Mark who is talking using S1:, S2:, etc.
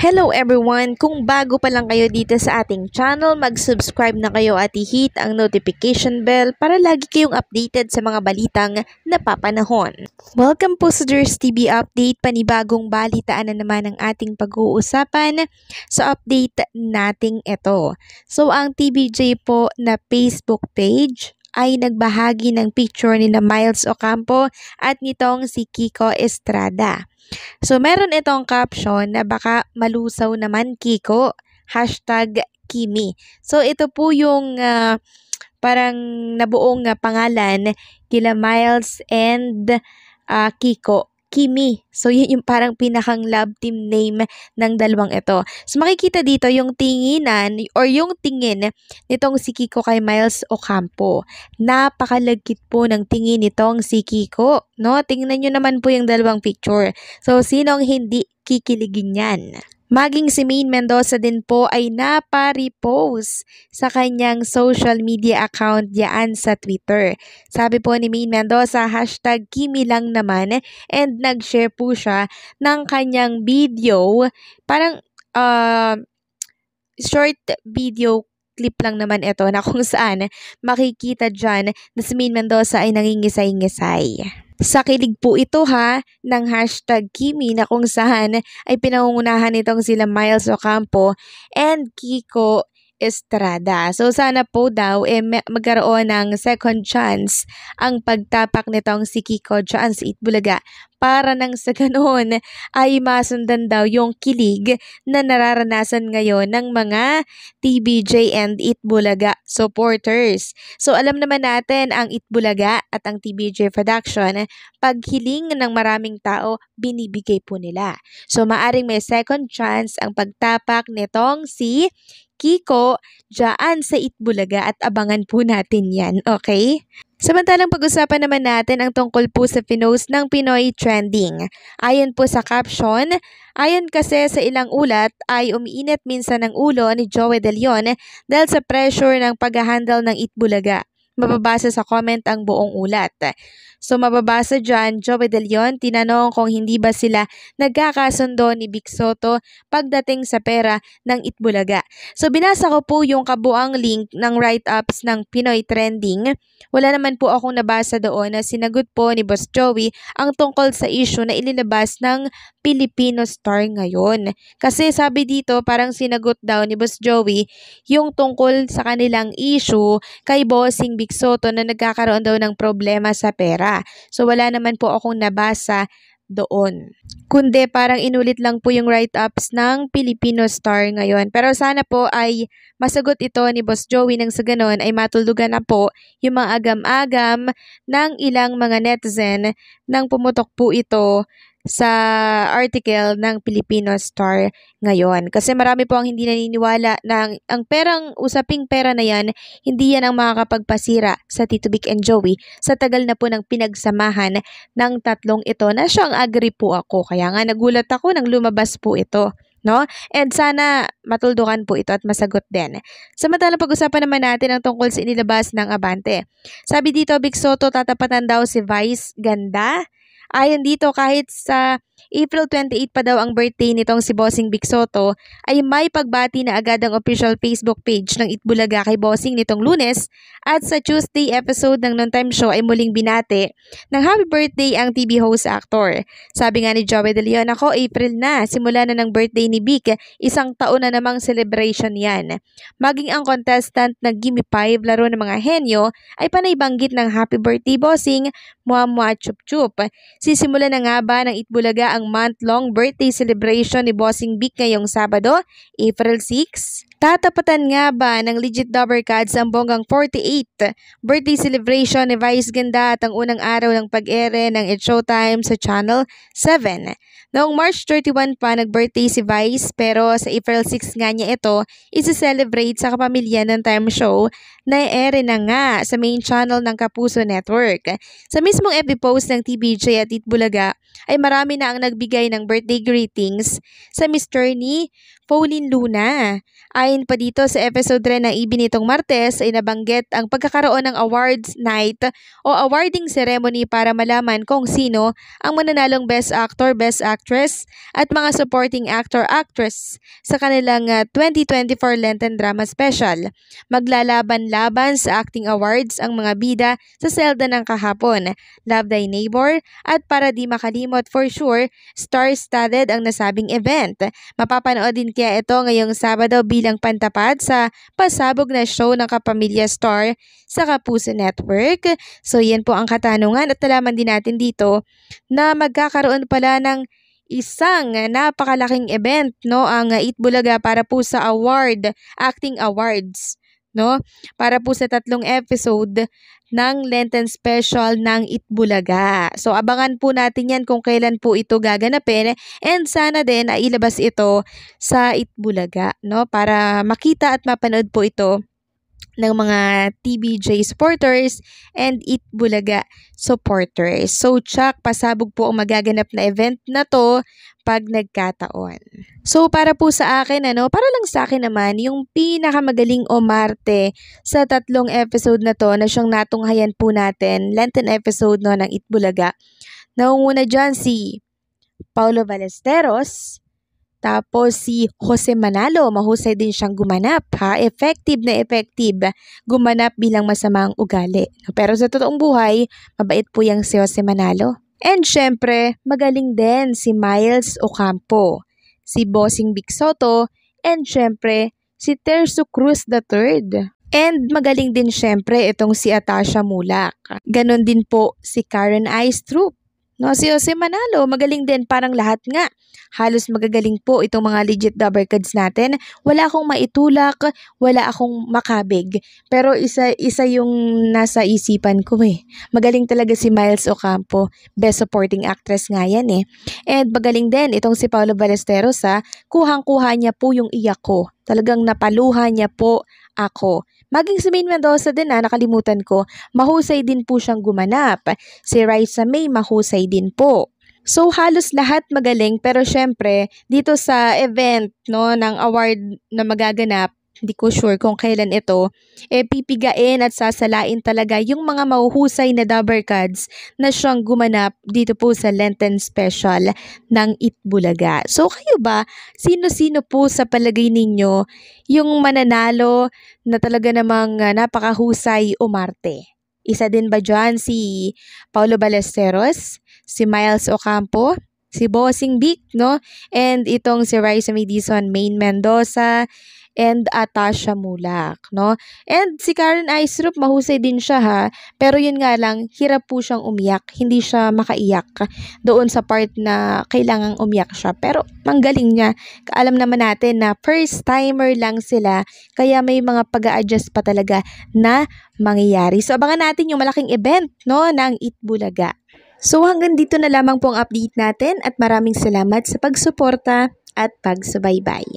S1: Hello everyone! Kung bago pa lang kayo dito sa ating channel, mag-subscribe na kayo at i-hit ang notification bell para lagi kayong updated sa mga balitang napapanahon. Welcome po sa Durs TV Update, panibagong balitaan na naman ang ating pag-uusapan sa update nating ito. So ang TBJ po na Facebook page ay nagbahagi ng picture ni na Miles Ocampo at nitong si Kiko Estrada. So meron itong caption na baka malusaw naman Kiko, hashtag Kimi. So ito po yung uh, parang nabuong uh, pangalan kila Miles and uh, Kiko Kimi. So, yun yung parang pinakang love team name ng dalawang ito. So, makikita dito yung tinginan or yung tingin nitong si Kiko kay Miles Ocampo. Napakalagkit po ng tingin nitong si Kiko. No? Tingnan nyo naman po yung dalawang picture. So, sinong hindi kikiligin yan? Maging si Main Mendoza din po ay napa-repost sa kanyang social media account yaan sa Twitter. Sabi po ni Main Mendoza, hashtag Kimi lang naman and nag-share po siya ng kanyang video. Parang uh, short video clip lang naman ito na kung saan makikita dyan na si Main Mendoza ay nangingisay-ngisay. Sa kilig po ito ha ng hashtag Kimi na kung saan ay pinangungunahan itong sila Miles Ocampo and Kiko Estrada. So sana po daw eh, magkaroon ng second chance ang pagtapak nitong si Kiko dyan sa Itbulaga para nang sa ganoon ay masundan daw yung kilig na nararanasan ngayon ng mga TBJ and Itbulaga supporters. So alam naman natin ang Itbulaga at ang TBJ production, paghiling ng maraming tao, binibigay po nila. So maaring may second chance ang pagtapak nitong si Kiko dyan sa Itbulaga at abangan po natin yan, okay? Samantalang pag-usapan naman natin ang tungkol po sa pinost ng Pinoy Trending. Ayon po sa caption, ayon kasi sa ilang ulat ay umiinit minsan ang ulo ni Joey De Leon dahil sa pressure ng pag-handle ng Itbulaga mababasa sa comment ang buong ulat. So mababasa dyan, Joey De Leon tinanong kung hindi ba sila nagkakasundo ni Big Soto pagdating sa pera ng Itbulaga. So binasa ko po yung kabuang link ng write-ups ng Pinoy Trending. Wala naman po akong nabasa doon na sinagot po ni Boss Joey ang tungkol sa issue na ilinabas ng Filipino Star ngayon. Kasi sabi dito parang sinagot daw ni Boss Joey yung tungkol sa kanilang issue kay Bossing Big Nick Soto na nagkakaroon daw ng problema sa pera. So wala naman po akong nabasa doon. Kundi parang inulit lang po yung write-ups ng Filipino Star ngayon. Pero sana po ay masagot ito ni Boss Joey nang sa ganun ay matulugan na po yung mga agam-agam ng ilang mga netizen nang pumutok po ito sa article ng Filipino Star ngayon. Kasi marami po ang hindi naniniwala na ang perang usaping pera na yan, hindi yan ang makakapagpasira sa Tito Vic and Joey sa tagal na po ng pinagsamahan ng tatlong ito na siyang agree po ako. Kaya nga nagulat ako nang lumabas po ito no? And sana matuldukan po ito at masagot din. Samantalang pag-usapan naman natin ang tungkol sa inilabas ng Abante. Sabi dito, Big Soto tatapatan daw si Vice Ganda Ayon dito kahit sa April 28 pa daw ang birthday nitong si Bossing Big Soto ay may pagbati na agad ang official Facebook page ng Itbulaga kay Bossing nitong lunes at sa Tuesday episode ng Non Time Show ay muling binate ng happy birthday ang TV host actor. Sabi nga ni Joey De Leon ako April na simula na ng birthday ni Big isang taon na namang celebration yan. Maging ang contestant ng Gimme 5 laro ng mga henyo ay panay banggit ng happy birthday bossing, mua mua chup chup. Sisimula na nga ba ng Itbulaga ang month-long birthday celebration ni Bossing Big ngayong Sabado, April 6? Tatapatan nga ba ng legit Dover Cards ang bonggang 48 birthday celebration ni Vice Ganda at ang unang araw ng pag-ere ng It Showtime sa Channel 7? Noong March 31 pa nag-birthday si Vice pero sa April 6 nga niya ito isi-celebrate sa kapamilya ng time show na ere na nga sa main channel ng Kapuso Network. Sa mismong FB post ng TBJ at Itbulaga ay marami na ang nagbigay ng birthday greetings sa Mr. ni Pauline Luna. Ay Ayon pa dito sa episode 3 ng Ibinitong Martes ay nabanggit ang pagkakaroon ng awards night o awarding ceremony para malaman kung sino ang mananalong Best Actor, Best Actress at mga supporting actor-actress sa kanilang 2024 ah, Lenten Drama Special. Maglalaban-laban sa acting awards ang mga bida sa selda ng kahapon, Love Thy Neighbor at para di makalimot for sure, star-studded ang nasabing event. Mapapanood din kaya ito ngayong Sabado bilang pantapad sa pasabog na show ng Kapamilya Star sa Kapuso Network. So yan po ang katanungan at nalaman din natin dito na magkakaroon pala ng isang napakalaking event no ang Eat Bulaga para po sa award, acting awards no? Para po sa tatlong episode ng Lenten Special ng Itbulaga. So abangan po natin 'yan kung kailan po ito gaganapin and sana din ay ilabas ito sa Itbulaga, no? Para makita at mapanood po ito ng mga TBJ supporters and Eat Bulaga supporters. So, tsak, pasabog po ang magaganap na event na to pag nagkataon. So, para po sa akin, ano, para lang sa akin naman, yung pinakamagaling o Marte sa tatlong episode na to na siyang natunghayan po natin, Lenten episode no, ng Eat Bulaga, naunguna dyan si Paulo Ballesteros, tapos si Jose Manalo, mahusay din siyang gumanap ha. Effective na effective. Gumanap bilang masamang ugali. Pero sa totoong buhay, mabait po yung si Jose Manalo. And syempre, magaling din si Miles Ocampo, si Bossing Big Soto, and syempre, si Terso Cruz III. And magaling din syempre itong si Atasha Mulak. Ganon din po si Karen Ice Troop. No, si Jose Manalo, magaling din parang lahat nga. Halos magagaling po itong mga legit double cards natin. Wala akong maitulak, wala akong makabig. Pero isa, isa yung nasa isipan ko eh. Magaling talaga si Miles Ocampo. Best supporting actress nga yan eh. And magaling din itong si Paolo Ballesteros ha. Ah. Kuhang-kuha niya po yung iyak ko. Talagang napaluha niya po ako. Maging si Maine Mendoza din na ah, nakalimutan ko, mahusay din po siyang gumanap. Si Raisa May mahusay din po. So halos lahat magaling pero syempre dito sa event no ng award na magaganap hindi ko sure kung kailan ito, eh pipigain at sasalain talaga yung mga mauhusay na dabber cards na siyang gumanap dito po sa Lenten Special ng Itbulaga. So kayo ba, sino-sino po sa palagay ninyo yung mananalo na talaga namang ah, napakahusay o Marte? Isa din ba dyan si Paulo Balesteros, si Miles Ocampo, si Bossing Big, no? And itong si Raisa Medison, Main Mendoza, and Atasha Mulak, no? And si Karen Eisrup, mahusay din siya ha, pero yun nga lang, hirap po siyang umiyak, hindi siya makaiyak doon sa part na kailangang umiyak siya. Pero manggaling niya, kaalam naman natin na first timer lang sila, kaya may mga pag adjust pa talaga na mangyayari. So abangan natin yung malaking event, no, ng Eat Bulaga. So hanggang dito na lamang po ang update natin at maraming salamat sa pagsuporta at pagsubaybay.